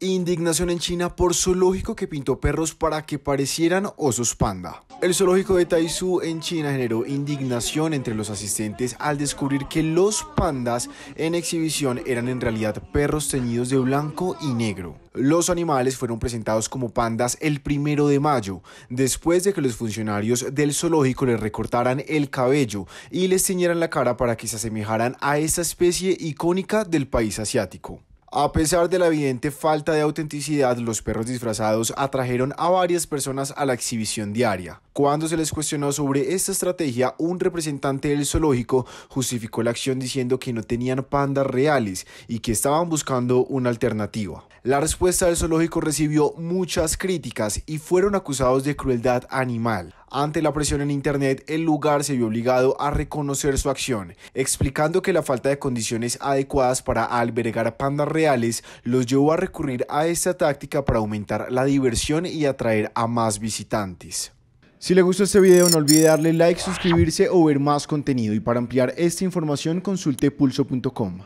Indignación en China por zoológico que pintó perros para que parecieran osos panda. El zoológico de Taizhou en China generó indignación entre los asistentes al descubrir que los pandas en exhibición eran en realidad perros teñidos de blanco y negro. Los animales fueron presentados como pandas el primero de mayo, después de que los funcionarios del zoológico les recortaran el cabello y les teñieran la cara para que se asemejaran a esta especie icónica del país asiático. A pesar de la evidente falta de autenticidad, los perros disfrazados atrajeron a varias personas a la exhibición diaria. Cuando se les cuestionó sobre esta estrategia, un representante del zoológico justificó la acción diciendo que no tenían pandas reales y que estaban buscando una alternativa. La respuesta del zoológico recibió muchas críticas y fueron acusados de crueldad animal. Ante la presión en Internet, el lugar se vio obligado a reconocer su acción, explicando que la falta de condiciones adecuadas para albergar pandas reales los llevó a recurrir a esta táctica para aumentar la diversión y atraer a más visitantes. Si le gustó este video no olvide darle like, suscribirse o ver más contenido y para ampliar esta información consulte pulso.com.